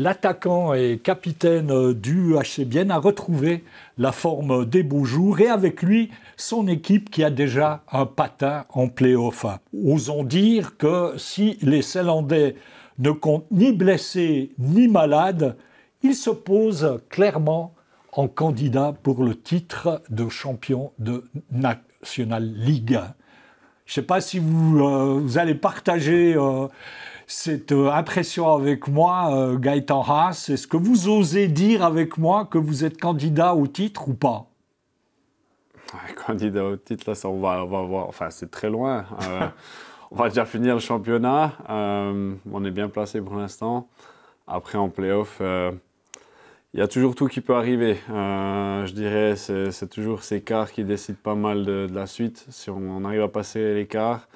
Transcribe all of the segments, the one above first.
l'attaquant et capitaine du HC a retrouvé la forme des beaux jours et avec lui son équipe qui a déjà un patin en playoff. Osons dire que si les Ceylandais ne comptent ni blessés ni malades, ils se posent clairement en candidat pour le titre de champion de National League. Je ne sais pas si vous, euh, allez partager euh, cette euh, impression avec moi, euh, Gaëtan Haas Est-ce que vous osez dire avec moi que vous êtes candidat au titre ou pas Candidat au titre, là, on, va, voir. Enfin, c'est très loin. Euh, on va déjà finir le championnat. on est bien placé pour l'instant. Après, en playoff, il y a toujours tout qui peut arriver. je dirais, c'est toujours ces quarts qui décident pas mal de, la suite. Si on, on arrive à passer les quarts,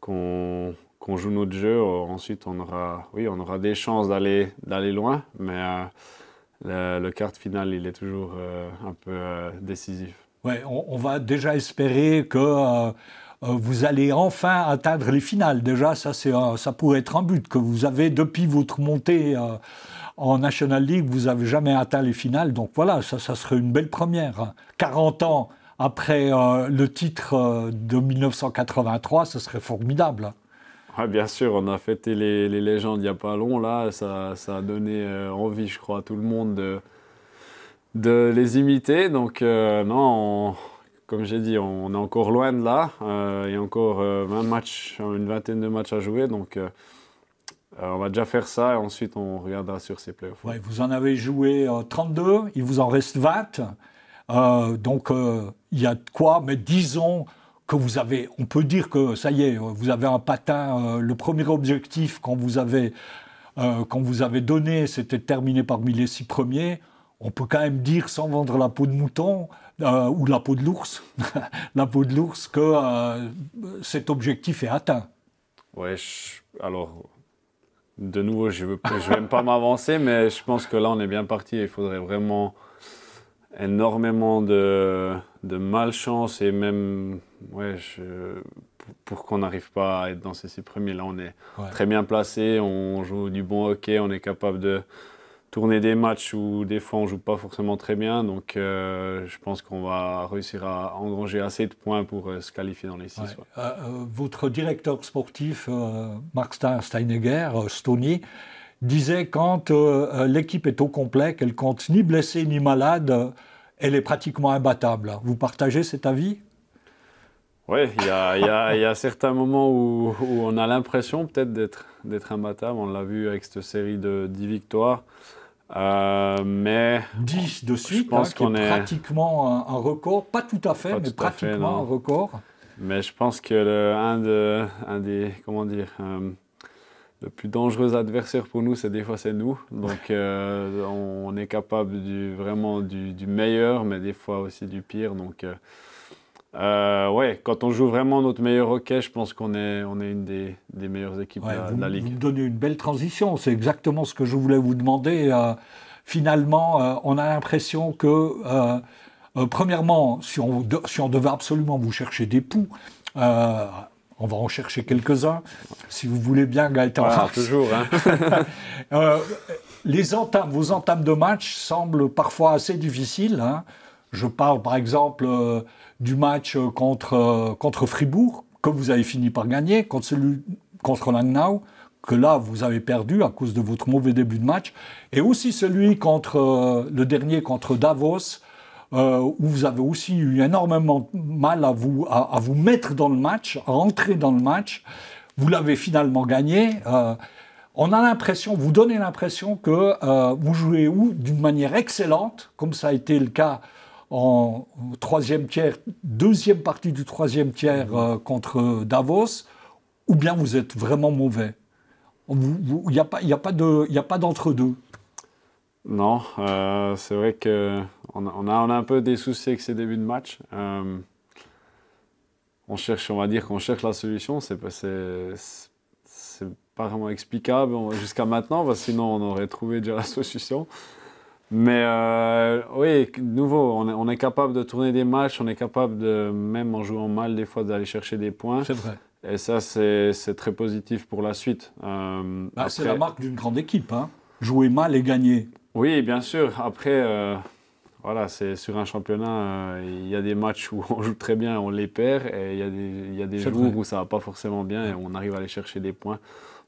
qu'on qu'on joue notre jeu, euh, ensuite on aura, oui, on aura des chances d'aller d'aller loin, mais euh, le, quart final, il est toujours euh, un peu décisif. Ouais, on, va déjà espérer que vous allez enfin atteindre les finales. Déjà, ça, c'est, ça pourrait être un but que vous avez depuis votre montée en National League, vous n'avez jamais atteint les finales. Donc voilà, ça, ça serait une belle première. 40 hein. ans après le titre de 1983, ce serait formidable. Hein. Ah, bien sûr, on a fêté les, légendes il n'y a pas long, là. Ça, a donné euh, envie, je crois, à tout le monde de, les imiter. Donc, euh, non, comme j'ai dit, on, est encore loin de là. il y a encore 20 euh, matchs, une vingtaine de matchs à jouer. Donc, on va déjà faire ça et ensuite on regardera sur ces playoffs. vous en avez joué 32, il vous en reste 20. donc, il y a quoi, mais disons que vous avez, on peut dire que ça y est, vous avez un patin, euh, le premier objectif quand vous avez, euh, quand vous avez donné, c'était terminé parmi les six premiers, on peut quand même dire sans vendre la peau de mouton euh, ou la peau de l'ours, la peau de l'ours que cet objectif est atteint. Ouais, alors de nouveau, je ne veux... je vais pas m'avancer, mais je pense que là, on est bien parti. Il faudrait vraiment énormément de, de, malchance et même ouais, pour, qu'on n'arrive pas à être dans ces six premiers. Là, on est très bien placé, on joue du bon hockey, on est capable de tourner des matchs où des fois on joue pas forcément très bien. Donc euh, je pense qu'on va réussir à engranger assez de points pour euh, se qualifier dans les six. Euh, votre directeur sportif, Mark Steinegger, Stoney, disait quand euh, euh, l'équipe est au complet, qu'elle compte ni blessé ni malade, euh, elle est pratiquement imbattable. Vous partagez cet avis oui, il y, a certains moments où, on a l'impression peut-être d'être imbattable. On l'a vu avec cette série de 10 victoires. mais 10 de suite, je pense hein, qu'on est pratiquement un, record, pas tout à fait, mais pratiquement un record. Mais je pense que un, de, des comment dire, le plus dangereux adversaire pour nous, c'est des fois c'est nous. Donc euh, on est capable du, vraiment du, meilleur, mais des fois aussi du pire. Donc euh, euh, ouais, quand on joue vraiment notre meilleur hockey, je pense qu'on est, on est une des, meilleures équipes de, la, ligue. Vous donnez une belle transition. C'est exactement ce que je voulais vous demander. Euh, finalement, on a l'impression que premièrement, si on, si on devait absolument vous chercher des poux. On va en chercher quelques-uns, si vous voulez bien, Gaëtan. Ah, toujours. Hein. Euh, les entames, vos entames de match semblent parfois assez difficiles. Hein. Je parle par exemple euh, du match euh, contre, Fribourg, que vous avez fini par gagner, contre celui contre Langnau, que là vous avez perdu à cause de votre mauvais début de match, et aussi celui contre le dernier contre Davos, euh, où vous avez aussi eu énormément de mal à vous, à, vous mettre dans le match, à entrer dans le match. Vous l'avez finalement gagné. Euh, on a l'impression, vous donnez l'impression que euh, vous jouez ou d'une manière excellente, comme ça a été le cas en troisième tiers, deuxième partie du troisième tiers contre Davos, ou bien vous êtes vraiment mauvais. Il n'y a pas, pas d'entre-deux. Non, euh, c'est vrai qu'on on a, on a, un peu des soucis avec ces débuts de match. Euh, on cherche, on va dire qu'on cherche la solution. C'est pas, pas vraiment explicable jusqu'à maintenant, parce sinon on aurait trouvé déjà la solution. Mais euh, oui, nouveau, on est, capable de tourner des matchs, on est capable de, même en jouant mal, des fois d'aller chercher des points. C'est vrai. Et ça, c'est très positif pour la suite. Bah, c'est la marque d'une grande équipe. Hein. jouer mal et gagner. Oui, bien sûr. Après, euh, voilà, c'est sur un championnat, euh, il y a des matchs où on joue très bien on les perd, et il y a des, y jours où ça va pas forcément bien et on arrive à aller chercher des points.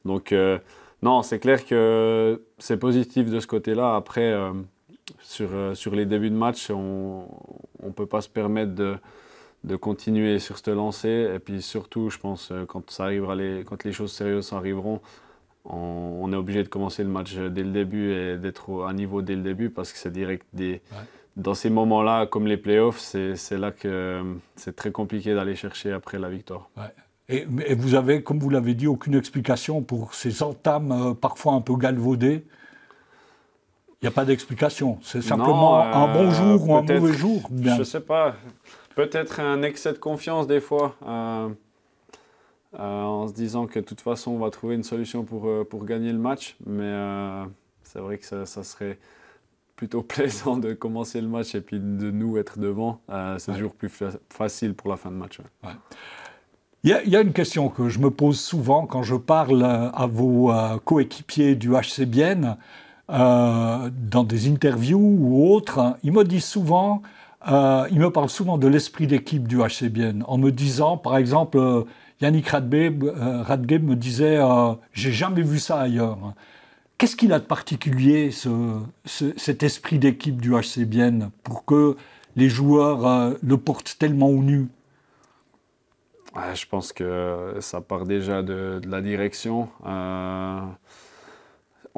Donc, euh, non, c'est clair que c'est positif de ce côté-là. Après, sur, sur les débuts de match, on ne peut pas se permettre de, continuer sur ce lancer. Et puis surtout, je pense, quand, ça arrivera les, quand les choses sérieuses arriveront, on, est obligé de commencer le match dès le début et d'être à niveau dès le début parce que c'est direct Dans ces moments-là, comme les playoffs, c'est là que c'est très compliqué d'aller chercher après la victoire. Et, vous avez, comme vous l'avez dit, aucune explication pour ces entames euh, parfois un peu galvaudées Il n'y a pas d'explication. C'est simplement un bon euh, jour ou un mauvais jour. Bien. Je ne sais pas. Peut-être un excès de confiance des fois. Euh, euh, en se disant que de toute façon on va trouver une solution pour, euh, pour gagner le match. Mais euh, c'est vrai que ça, serait plutôt plaisant de commencer le match et puis de nous être devant. c'est toujours plus facile pour la fin de match. Il y, a une question que je me pose souvent quand je parle à vos coéquipiers du HC Bienne, dans des interviews ou autres. Ils me disent souvent, euh, ils me parlent souvent de l'esprit d'équipe du HC Bienne, en me disant, par exemple, Yannick Radbe euh, me disait euh, J'ai jamais vu ça ailleurs. Qu'est-ce qu'il a de particulier, ce, cet esprit d'équipe du HC pour que les joueurs euh, le portent tellement au nu ah, Je pense que ça part déjà de, la direction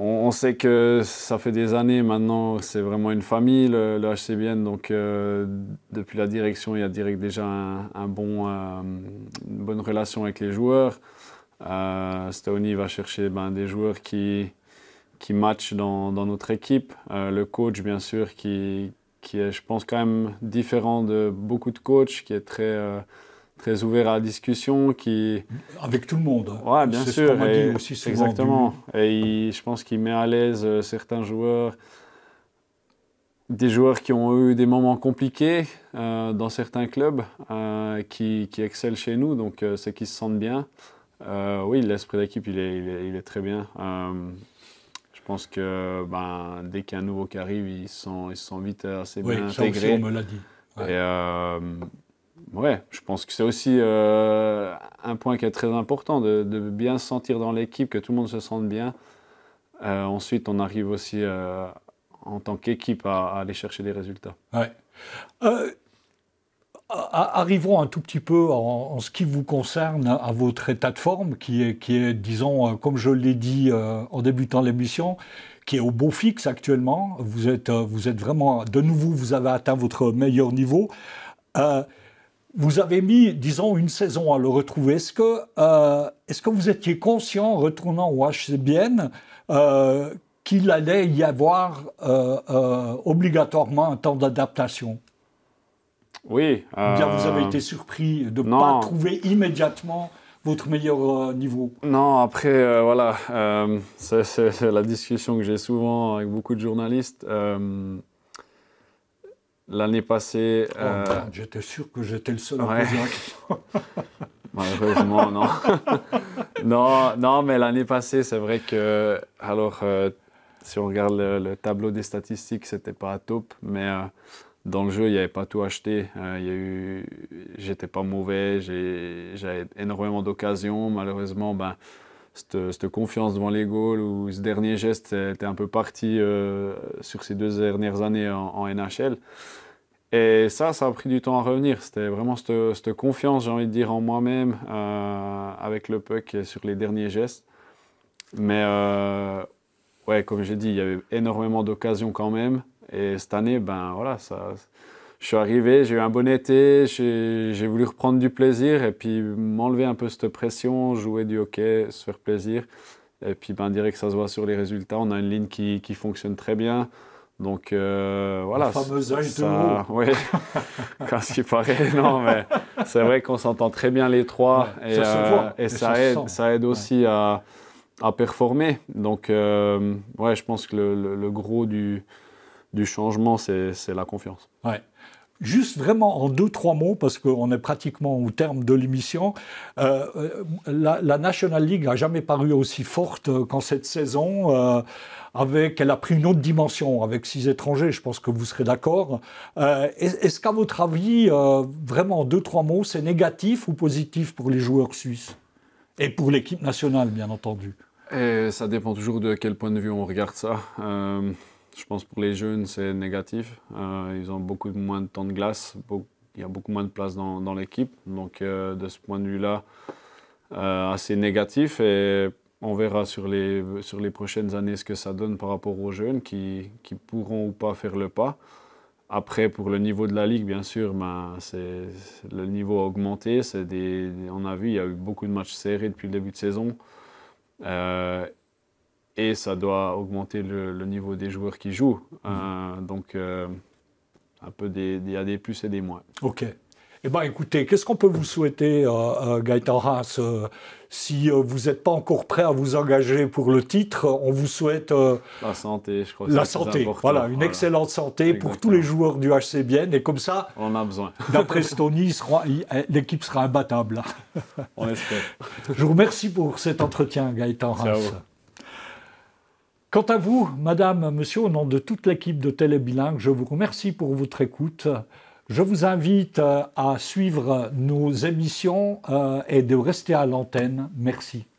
on, sait que ça fait des années maintenant, c'est vraiment une famille, le, le HCBN. Donc, euh, depuis la direction, il y a déjà un, bon, euh, une bonne relation avec les joueurs. Euh, va chercher ben, des joueurs qui, matchent dans, notre équipe. Euh, le coach, bien sûr, qui, qui, est, je pense, quand même différent de beaucoup de coachs, qui est très très ouvert à la discussion, qui... Avec tout le monde. Hein. Ouais, bien sûr. exactement. Et je pense qu'il met à l'aise euh, certains joueurs, des joueurs qui ont eu des moments compliqués euh, dans certains clubs, euh, qui, qui, excellent chez nous, donc c'est qu'ils se sentent bien. oui, l'esprit d'équipe, il, il, il est, très bien. je pense que ben, dès qu'un nouveau qui arrive, ils sont, ils sont vite assez bien me l'a dit. Ouais, je pense que c'est aussi euh, un point qui est très important, de, bien se sentir dans l'équipe, que tout le monde se sente bien. Euh, ensuite, on arrive aussi euh, en tant qu'équipe à, aller chercher des résultats. Ouais. arriverons un tout petit peu en, ce qui vous concerne à votre état de forme, qui est, qui est disons, comme je l'ai dit en débutant l'émission, qui est au beau fixe actuellement. Vous êtes, vous êtes vraiment, de nouveau, vous avez atteint votre meilleur niveau. Vous avez mis, disons, une saison à le retrouver. Est-ce que, euh, est-ce que vous étiez conscient, retournant au HCBN, euh, qu'il allait y avoir euh, obligatoirement un temps d'adaptation Oui. Bien, vous avez été surpris de ne pas trouver immédiatement votre meilleur niveau Non, après, voilà, c'est la discussion que j'ai souvent avec beaucoup de journalistes. L'année passée. Oh, euh, bah, j'étais sûr que j'étais le seul à ouais. Malheureusement, non. non. Non, mais l'année passée, c'est vrai que. Alors, euh, si on regarde le, tableau des statistiques, c'était pas à top, mais euh, dans le jeu, il n'y avait pas tout acheté. Il y a eu. J'étais pas mauvais, j'avais énormément d'occasions. Malheureusement, ben cette, confiance devant les goals ou ce dernier geste était un peu parti euh, sur ces deux dernières années en, NHL. Et ça, ça a pris du temps à revenir. C'était vraiment cette, confiance, j'ai envie de dire, en moi-même, euh, avec le puck sur les derniers gestes. Mais euh, ouais, comme j'ai dit, il y avait énormément d'occasions quand même. Et cette année, ben voilà, ça, je suis arrivé, j'ai eu un bon été, j'ai voulu reprendre du plaisir et puis m'enlever un peu cette pression, jouer du hockey, se faire plaisir. Et puis ben, que ça se voit sur les résultats. On a une ligne qui, qui fonctionne très bien. Donc euh, voilà. Le fameux œil de Oui, quand ce qui paraît, non, mais c'est vrai qu'on s'entend très bien les trois. Euh, et ça, voit, et ça, aide, ça aide aussi à, à, performer. Donc, euh, ouais, je pense que le gros du, du changement, c'est la confiance. Ouais. Juste vraiment en deux, trois mots, parce qu'on est pratiquement au terme de l'émission, euh, euh, la, National League n'a jamais paru aussi forte euh, qu'en cette saison. avec, elle a pris une autre dimension avec six étrangers, je pense que vous serez d'accord. Est-ce qu'à votre avis, vraiment en deux, trois mots, c'est négatif ou positif pour les joueurs suisses Et pour l'équipe nationale, bien entendu. ça dépend toujours de quel point de vue on regarde ça. Je pense pour les jeunes, c'est négatif. Euh, ils ont beaucoup moins de temps de glace, il y a beaucoup moins de place dans, l'équipe. Donc euh, de ce point de vue-là, euh, assez négatif. Et on verra sur les, sur les prochaines années ce que ça donne par rapport aux jeunes qui, pourront ou pas faire le pas. Après, pour le niveau de la Ligue, bien sûr, ben, c'est, le niveau a augmenté. Des, on a vu, il y a eu beaucoup de matchs serrés depuis le début de saison et ça doit augmenter le, niveau des joueurs qui jouent. Mhm. Hein. donc, euh, un peu des, des, plus et des moins. OK. Eh bien, écoutez, qu'est-ce qu'on peut vous souhaiter, euh, euh, Gaëtan Haas Si vous n'êtes pas encore prêt à vous engager pour le titre, on vous souhaite... la santé, je crois. La santé, voilà, une excellente santé pour tous les joueurs du HC Bienne. Et comme ça... On a besoin. D'après Stony, eh, l'équipe sera imbattable. on espère. Je vous remercie pour cet entretien, Gaëtan Haas. Quant à vous, madame, monsieur, au nom de toute l'équipe de Télébilingue, je vous remercie pour votre écoute. Je vous invite euh, à suivre nos émissions euh, et de rester à l'antenne. Merci.